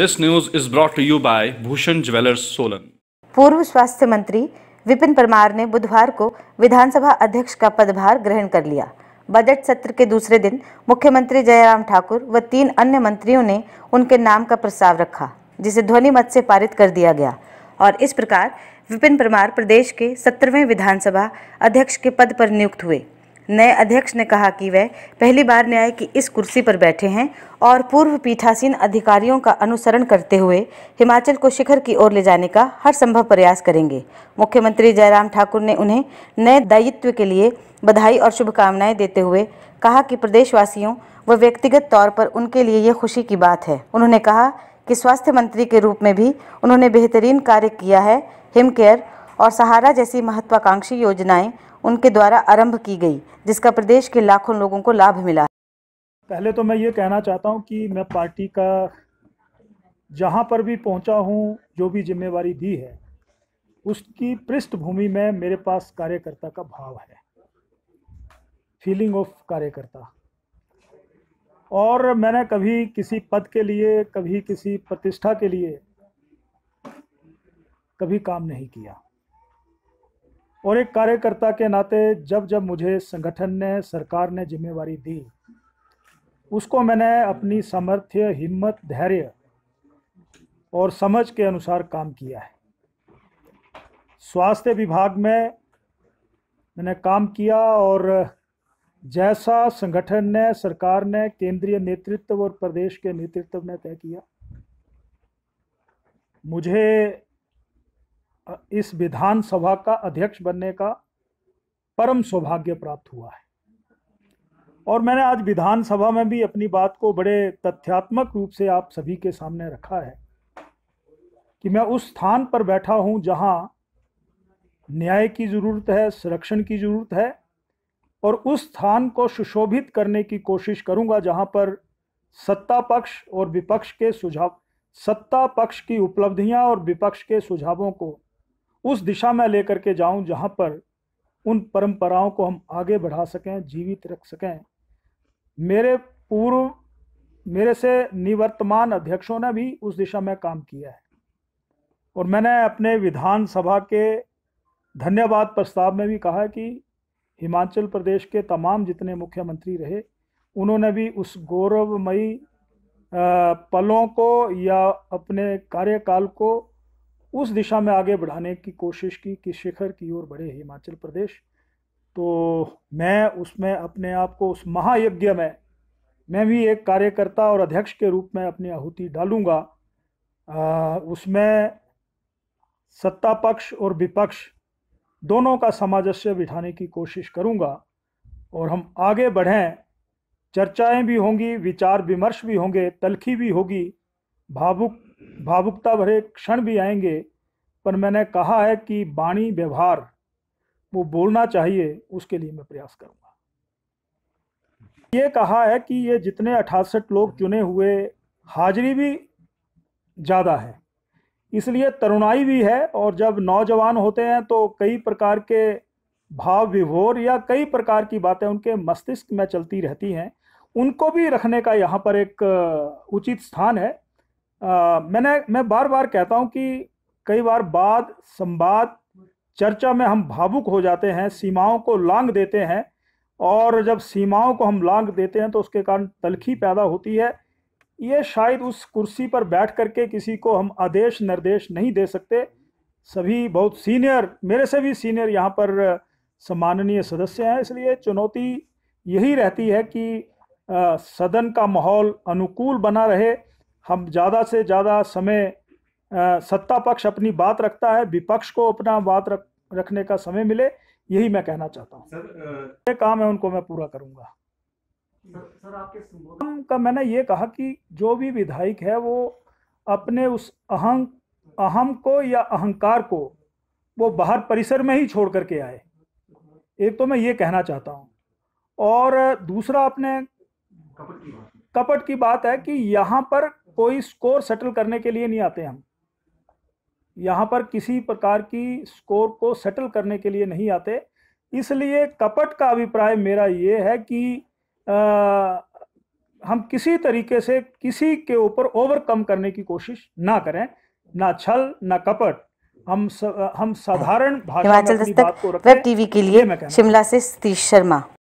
this news is brought to you by Bhushan jewellers Solan पूर्व स्वास्थ्य मंत्री विपिन परमार ने बुधवार को विधानसभा अध्यक्ष का पदभार ग्रहण कर लिया बजट सत्र के दूसरे दिन मुख्यमंत्री जयराम ठाकुर व तीन अन्य मंत्रियों ने उनके नाम का प्रस्ताव रखा जिसे ध्वनि मत से पारित कर दिया गया और इस प्रकार विपिन परमार प्रदेश के सत्रहवें विधानसभा अध्यक्ष के पद पर नियुक्त हुए नए अध्यक्ष ने कहा कि वह पहली बार न्याय की इस कुर्सी पर बैठे हैं और पूर्व पीठासीन अधिकारियों का अनुसरण करते हुए हिमाचल को शिखर की ओर ले जाने का हर संभव प्रयास करेंगे मुख्यमंत्री जयराम ठाकुर ने उन्हें नए दायित्व के लिए बधाई और शुभकामनाएं देते हुए कहा कि प्रदेशवासियों व व्यक्तिगत तौर पर उनके लिए ये खुशी की बात है उन्होंने कहा कि स्वास्थ्य मंत्री के रूप में भी उन्होंने बेहतरीन कार्य किया है हिम केयर और सहारा जैसी महत्वाकांक्षी योजनाएं उनके द्वारा आरंभ की गई जिसका प्रदेश के लाखों लोगों को लाभ मिला पहले तो मैं ये कहना चाहता हूँ कि मैं पार्टी का जहाँ पर भी पहुँचा हूँ जो भी जिम्मेवारी दी है उसकी पृष्ठभूमि में मेरे पास कार्यकर्ता का भाव है फीलिंग ऑफ कार्यकर्ता और मैंने कभी किसी पद के लिए कभी किसी प्रतिष्ठा के लिए कभी काम नहीं किया और एक कार्यकर्ता के नाते जब जब मुझे संगठन ने सरकार ने जिम्मेवारी दी उसको मैंने अपनी सामर्थ्य हिम्मत धैर्य और समझ के अनुसार काम किया है स्वास्थ्य विभाग में मैंने काम किया और जैसा संगठन ने सरकार ने केंद्रीय नेतृत्व और प्रदेश के नेतृत्व ने तय किया मुझे इस विधानसभा का अध्यक्ष बनने का परम सौभाग्य प्राप्त हुआ है और मैंने आज विधानसभा में भी अपनी बात को बड़े तथ्यात्मक रूप से आप सभी के सामने रखा है कि मैं उस स्थान पर बैठा हूं जहां न्याय की ज़रूरत है संरक्षण की ज़रूरत है और उस स्थान को सुशोभित करने की कोशिश करूंगा जहां पर सत्ता पक्ष और विपक्ष के सुझाव सत्ता पक्ष की उपलब्धियां और विपक्ष के सुझावों को उस दिशा में लेकर के जाऊं जहां पर उन परंपराओं को हम आगे बढ़ा सकें जीवित रख सकें मेरे पूर्व मेरे से निवर्तमान अध्यक्षों ने भी उस दिशा में काम किया है और मैंने अपने विधानसभा के धन्यवाद प्रस्ताव में भी कहा कि हिमाचल प्रदेश के तमाम जितने मुख्यमंत्री रहे उन्होंने भी उस गौरवमयी पलों को या अपने कार्यकाल को उस दिशा में आगे बढ़ाने की कोशिश की कि शिखर की ओर बढ़े हिमाचल प्रदेश तो मैं उसमें अपने आप को उस महायज्ञ में मैं भी एक कार्यकर्ता और अध्यक्ष के रूप में अपनी आहुति डालूंगा उसमें सत्ता पक्ष और विपक्ष दोनों का सामंजस्य बिठाने की कोशिश करूंगा और हम आगे बढ़ें चर्चाएं भी होंगी विचार विमर्श भी होंगे तलखी भी होगी भावुक भावुकता भरे क्षण भी आएंगे पर मैंने कहा है कि बाणी व्यवहार वो बोलना चाहिए उसके लिए मैं प्रयास करूँगा ये कहा है कि ये जितने अठासठ लोग चुने हुए हाजिरी भी ज़्यादा है इसलिए तरुणाई भी है और जब नौजवान होते हैं तो कई प्रकार के भाव विभोर या कई प्रकार की बातें उनके मस्तिष्क में चलती रहती हैं उनको भी रखने का यहाँ पर एक उचित स्थान है मैंने मैं बार बार कहता हूँ कि कई बार बात संवाद चर्चा में हम भावुक हो जाते हैं सीमाओं को लांग देते हैं और जब सीमाओं को हम लांग देते हैं तो उसके कारण तलखी पैदा होती है ये शायद उस कुर्सी पर बैठ कर के किसी को हम आदेश निर्देश नहीं दे सकते सभी बहुत सीनियर मेरे से भी सीनियर यहाँ पर सम्माननीय सदस्य हैं इसलिए चुनौती यही रहती है कि सदन का माहौल अनुकूल बना रहे हम ज़्यादा से ज़्यादा समय सत्ता पक्ष अपनी बात रखता है विपक्ष को अपना बात रख रखने का समय मिले यही मैं कहना चाहता हूँ सर काम है उनको मैं पूरा करूँगा सर आपके का मैंने ये कहा कि जो भी विधायक है वो अपने उस अहं अहम को या अहंकार को वो बाहर परिसर में ही छोड़ करके आए एक तो मैं ये कहना चाहता हूँ और दूसरा अपने कपट की बात है कि यहाँ पर कोई स्कोर सेटल करने के लिए नहीं आते हम यहाँ पर किसी प्रकार की स्कोर को सेटल करने के लिए नहीं आते इसलिए कपट का अभिप्राय मेरा ये है कि आ, हम किसी तरीके से किसी के ऊपर ओवरकम करने की कोशिश ना करें ना छल ना कपट हम स, हम साधारण भाषा में बात को रखें टीवी के लिए शिमला से सतीश शर्मा